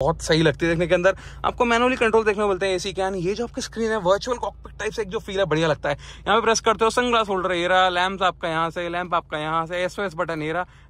बहुत सही लगती है देखने के अंदर आपको मैनुअली कंट्रोल देखने को मिलते हैं एसी कैन ये जो आपकी स्क्रीन है वर्चुअल कॉकपिट टाइप से एक जो फील है बढ़िया लगता है यहाँ पे प्रेस करते हो सन ग्लास होल्डर ये रहा लैम्प आपका यहाँ से लैम्प आपका यहाँ से एस बटन ये रहा